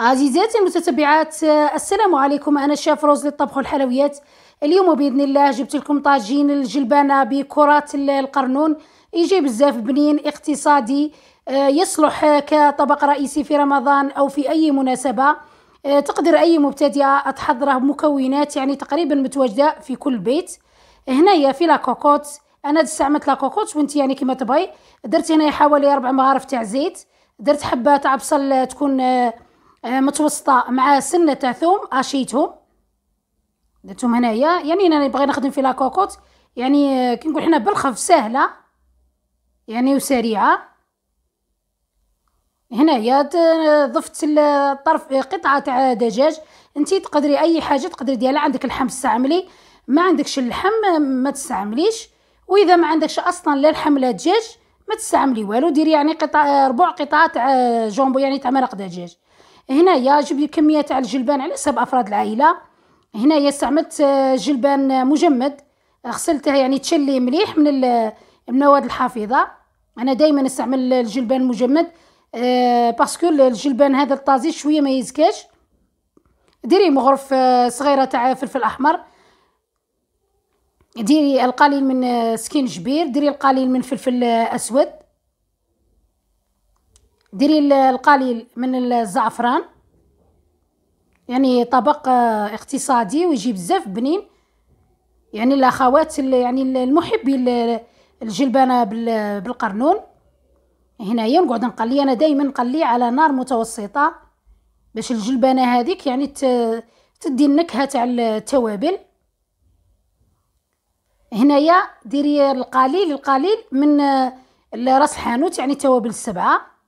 عزيزاتي المتتبعات السلام عليكم انا شاف روز للطبخ والحلويات اليوم باذن الله جبت لكم طاجين الجلبانه بكرات القرنون يجي بزاف بنين اقتصادي آه، يصلح كطبق رئيسي في رمضان او في اي مناسبه آه، تقدر اي مبتدئه تحضره مكونات يعني تقريبا متواجده في كل بيت هنايا في لاكوكوت انا استعملت لاكوكوت وانت يعني كما تبغي درت هنايا حوالي اربع مغارف تاع زيت درت حبه تاع بصل تكون آه، آه، متوسطه مع سنه تاع ثوم اشيتهم درتهم هنايا يعني انا بغي نخدم في لاكوكوت يعني آه، كي نقول حنا بالخف سهله يعني وسريعه هنايا آه، ضفت الطرف قطعه تاع دجاج انتي تقدري اي حاجه تقدري ديالها عندك اللحم استعملي ما عندكش اللحم ما تستعمليش واذا ما عندكش اصلا لا لحم لا دجاج ما تستعملي والو ديري يعني قطع ربع قطعه تاع جومبو يعني تاع مرق دجاج هنا يجب كمية على الجلبان على حساب أفراد العائلة هنا استعملت آه، جلبان مجمد آه، غسلته يعني تشلي مليح من المواد آه، الحافظة أنا دايما نستعمل الجلبان المجمد باسكو الجلبان هذا الطازج شوية ما يزكاش ديري مغرف صغيرة تاع فلفل أحمر ديري القليل من سكين جبير ديري القليل من فلفل أسود ديري القليل من الزعفران يعني طبق آه، اقتصادي ويجي بزاف بنين يعني الاخوات يعني المحبين الجلبانه بالقرنون هنايا نقعد نقلي انا دائما نقلي على نار متوسطه باش الجلبانه هذيك يعني تدي النكهه تاع التوابل هنايا ديري القليل القليل من آه، راس الحانوت يعني التوابل السبعه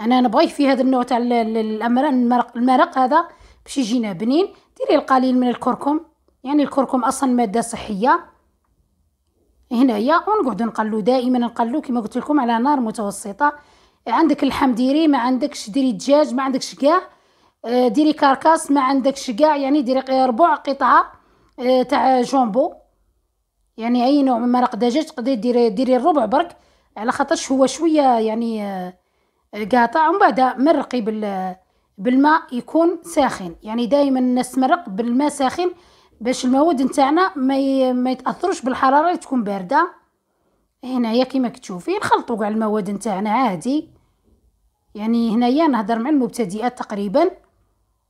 انا نبغيه في هذا النوع تاع المرق المرق هذا باش يجينا بنين ديري القليل من الكركم يعني الكركم اصلا ماده صحيه هنايا ونقعدو نقلو دائما نقلو كما قلت لكم على نار متوسطه عندك اللحم ديري ما عندكش ديري دجاج ما عندكش كاع آه، ديري كاركاس ما عندكش كاع يعني ديري ربع قطعه آه، تاع جومبو يعني اي نوع من مرق دجاج تقدري ديري ديري الربع برك على خاطرش هو شويه يعني آه، القاطع ومن بعد مرقي بال بالماء يكون ساخن يعني دائما نسمرق بالماء ساخن باش المواد نتاعنا ما ما يتاثروش بالحراره اللي تكون بارده هنايا كيما كتشوفي نخلطوا كاع المواد نتاعنا عادي يعني هنايا نهضر مع المبتدئات تقريبا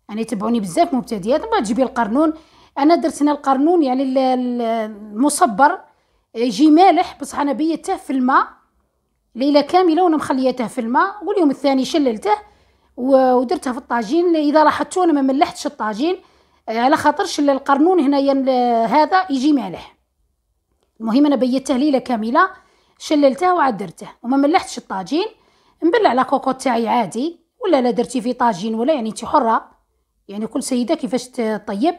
يعني تبعوني بزاف مبتدئات ما تجيبي القرنون انا درت هنا القرنون يعني المصبر يجي مالح بصح انا بيته في الماء ليله كامله وانا مخليته في الماء واليوم الثاني شللته ودرتها في الطاجين اذا لاحظتوا انا ما ملحتش الطاجين آه، على خاطرش القرنون هنايا هذا يجي مالح المهم انا بيته ليله كامله شللته درته وما ملحتش الطاجين نبلع على كوكوط تاعي عادي ولا لا درتي في طاجين ولا يعني انت حره يعني كل سيده كيفاش تطيب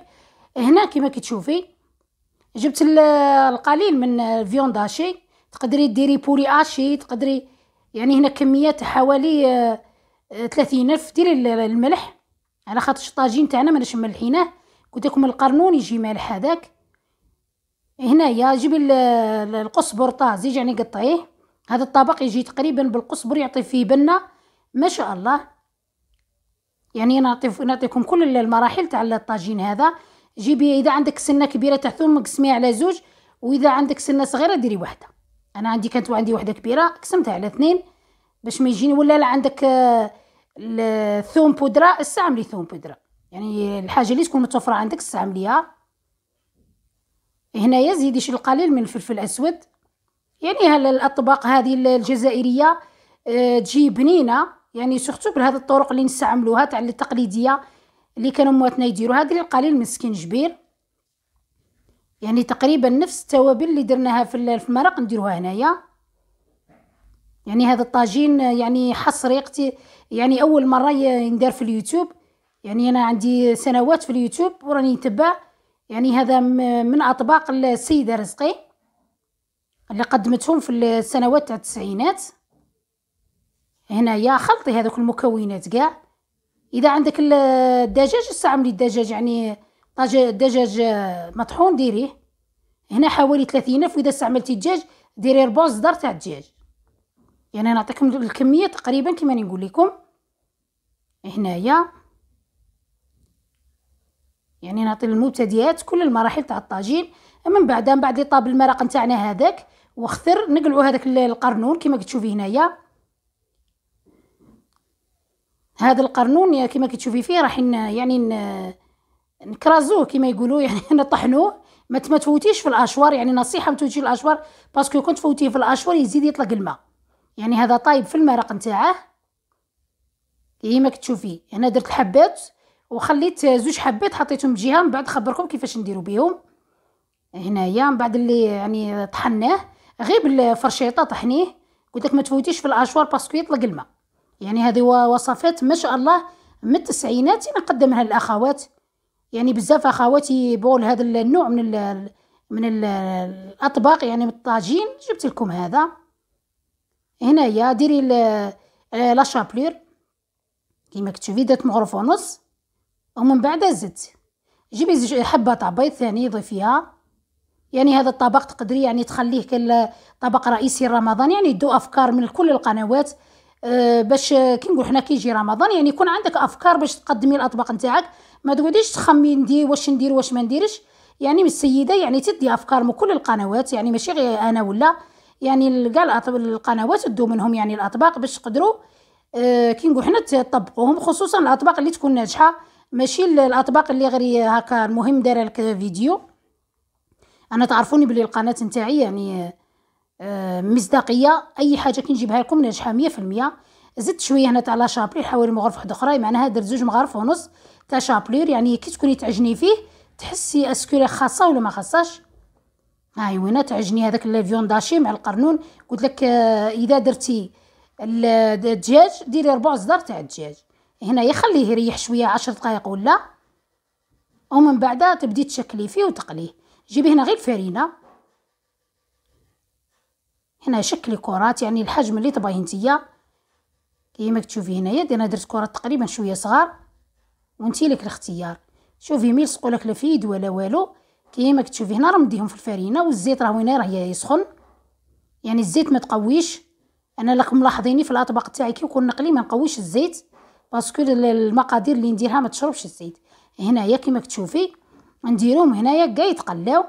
هنا كما كتشوفي جبت القليل من الفيون داشي تقدري ديري بوري اشي تقدري يعني هنا كميات حوالي آه، ثلاثين الف ديري الملح على خاطر الطاجين تاعنا ماناش ملحيناه قلت لكم القرنون يجي مالح هذاك هنايا جبي القصبر طازج يعني قطعيه هذا الطبق يجي تقريبا بالقصبر يعطي فيه بنه ما شاء الله يعني نعطي نعطيكم كل المراحل تاع الطاجين هذا جيبي اذا عندك سنه كبيره تاع ثوم على زوج واذا عندك سنه صغيره ديري وحده انا عندي كانت عندي وحده كبيره قسمتها على اثنين باش ما يجيني ولا لا عندك آه، الثوم بودره استعملي ثوم بودره يعني الحاجه اللي تكون متوفره عندك استعمليها هنايا زيدي شي القليل من الفلفل الاسود يعني الاطباق هذه الجزائريه آه، تجي بنينه يعني سورتو بهذه الطرق اللي نستعملوها تاع التقليديه اللي كانوا مواتنا يديروا هذه القليل من السكنجبير يعني تقريبا نفس التوابل اللي درناها في المرق نديروها هنايا يعني هذا الطاجين يعني حصري يعني اول مره يندار في اليوتيوب يعني انا عندي سنوات في اليوتيوب وراني نتبع يعني هذا من اطباق السيده رزقي اللي قدمتهم في السنوات تاع التسعينات هنايا خلطي هذوك المكونات كاع اذا عندك الدجاج استعملي الدجاج يعني دجاج مطحون ديريه هنا حوالي 30 الف واذا استعملتي الدجاج ديري ربع صدر تاع الدجاج يعني نعطيكم الكميه تقريبا كما نقول لكم هنايا يعني نعطي للمبتدئات كل المراحل تاع الطاجين من بعد من بعد طاب المرق نتاعنا هذاك وخثر نقلعوا هذاك القرنون كما كتشوفي هنايا هذا القرنون كما كتشوفي فيه راح يعني نكرازوه كما يقولوا يعني نطحنوه ما ما تفوتيش في الاشوار يعني نصيحه ما تفوتيش الاشوار باسكو كنت تفوتيه في الاشوار يزيد يطلق الماء يعني هذا طايب في المرق نتاعه كيما إيه، كتشوفي انا درت الحبات وخليت زوج حبات حطيتهم بجهه من بعد خبركم كيفاش نديرو بهم هنايا من بعد اللي يعني طحناه غير بالفرشيطه طحنيه قلت لك ما تفوتيش في الاشوار باسكو يطلق الماء يعني هذه وصفات ما شاء الله من التسعينات نقدمها للاخوات يعني بزاف اخواتي بول هذا النوع من ال من ال الاطباق يعني من الطاجين جبت لكم هذا هنايا ديري لا شابلور كيما كتشوفي درت مغرف ونص ومن بعد زدت جيبي حبه بيض ثاني ضيفيها يعني هذا الطبق تقدري يعني تخليه كطبق رئيسي رمضان يعني يدو افكار من كل القنوات أه، باش كي نقول حنا كيجي رمضان يعني يكون عندك افكار باش تقدمي الاطباق نتاعك ما تقوليش تخمي ندير واش ندير واش ما نديرش يعني من السيده يعني تدي افكار من كل القنوات يعني ماشي غير انا ولا يعني كاع القنوات دو منهم يعني الاطباق باش تقدروا آه كي نقول حنا تطبقوهم خصوصا الاطباق اللي تكون ناجحه ماشي الاطباق اللي غير هكا المهم دايره لك فيديو انا تعرفوني بلي القناه نتاعي يعني آه مصداقيه اي حاجه كي نجيبها لكم ناجحه 100% زدت شويه هنا تاع لا شابري حوالي مغرفه واحده اخرى معناها درت زوج مغارف ونص تاع شابلور يعني كي تكوني تعجني فيه تحسي اسكو خاصه ولا ما خاصاش ها هي تعجني هذاك الفيون داشي مع القرنون قلت لك آه، اذا درتي الدجاج ديري ربع صدر تاع الدجاج هنايا خليه يريح شويه عشر دقائق ولا ومن بعد تبدي تشكلي فيه وتقليه جيبي هنا غير الفرينه هنا شكلي كرات يعني الحجم اللي تبغي نتيا كيما تشوفي هنايا انا درت كرات تقريبا شويه صغار وانتي لك الاختيار شوفي ميل سقولك لا فيد ولا والو كيما كتشوفي هنا راه مديهم في الفرينه والزيت راه وين راه يسخن يعني الزيت ما تقويش انا راكم ملاحظيني في الاطباق تاعي كي يكون نقلي ما نقويش الزيت باسكو المقادير اللي نديرها ما تشربش الزيت هنايا كيما كتشوفي نديرهم هنايا كاع يتقلاو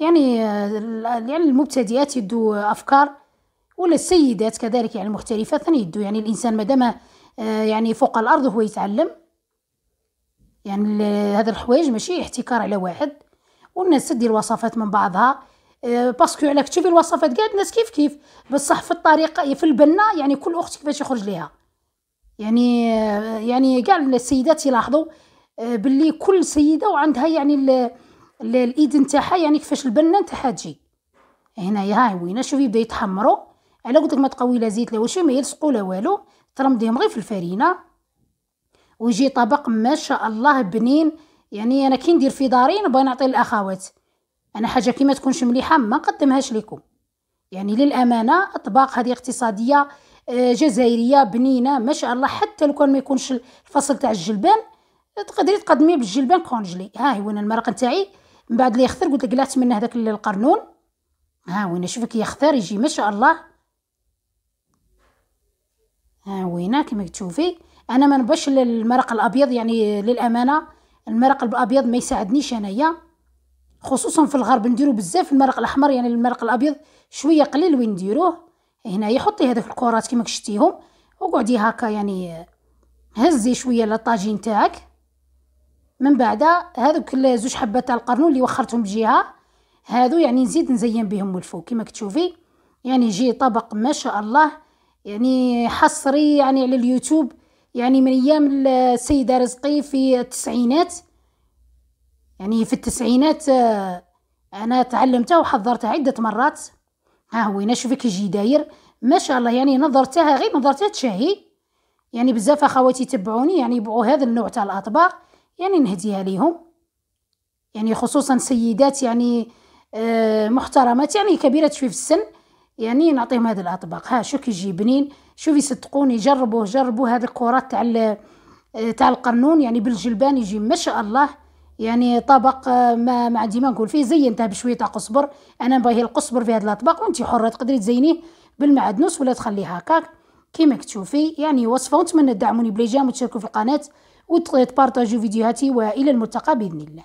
يعني آه، يعني المبتدئات يدو افكار ولا السيدات كذلك يعني المختلفات يدو يعني الانسان مادام آه، يعني فوق الارض هو يتعلم يعني هذا الحوايج ماشي احتكار على واحد والناس تدي الوصفات من بعضها آه، باسكو على تشوفي الوصفات كاع الناس كيف كيف بصح في الطريقه في البنه يعني كل اخت كيفاش يخرج ليها يعني آه، يعني كاع السيدات يلاحظوا باللي كل سيده وعندها يعني الايد نتاعها يعني كيفاش البنه نتاعها تجي هنايا ها وينا شوفي بدا يتحمروا على قلت لك ما تقوي لا زيت لا والو ما يلصقوا لا والو ترمديهم غير في الفرينه ويجي طبق ما شاء الله بنين يعني انا كي ندير في داري نبغي نعطي للاخوات انا حاجه كي ما تكونش مليحه ما نقدمهاش لكم يعني للامانه اطباق هذه اقتصاديه آه، جزائريه بنينه ما شاء الله حتى لو كان ما يكونش الفصل تاع الجلبان تقدري تقدميه بالجلبان كونجلي ها هو المرق نتاعي من بعد اللي يخثر قلت لك لا تمنى هذاك القرنون ها وين شوفك يخثر يجي ما شاء الله وينا كما تشوفي انا ما نبش المرق الابيض يعني للامانه المرق الابيض ما يساعدنيش انايا خصوصا في الغرب نديرو بزاف المرق الاحمر يعني المرق الابيض شويه قليل وين نديروه هنايا حطي هذوك الكرات كما شتيهم وقعدي هكا يعني هزي شويه للطاجين تاعك من بعد هذوك زوج حبات تاع القرنون اللي وخرتهم جهه هادو يعني نزيد نزين بهم الفوق كما تشوفي يعني يجي طبق ما شاء الله يعني حصري يعني على اليوتيوب يعني من ايام السيده رزقي في التسعينات يعني في التسعينات آه، انا تعلمتها وحضرتها عده مرات ها هو هنا شوفي كيجي داير ما شاء الله يعني نظرتها غير نظرتها تشهي يعني بزاف اخواتي يتبعوني يعني يبغوا هذا النوع تاع الاطباق يعني نهديها ليهم يعني خصوصا سيدات يعني آه، محترمات يعني كبيرات شوي في السن يعني نعطيهم هذا الاطباق ها شو كيجي بنين شوفي صدقوني جربوه جربوا هذه الكرات تاع تاع القرنون يعني بالجلبان يجي ما شاء الله يعني طبق آه، ما ما عندي ما نقول فيه زينته بشويه تاع قصبر انا نبغي القصبر في هذا الاطباق وانت حره تقدري تزينيه بالمعدنوس ولا تخليه هكاك كيما تشوفي يعني وصفه ونتمنى تدعموني بلي جام وتشاركوا في القناه وتبارطاجوا فيديوهاتي والى الملتقى باذن الله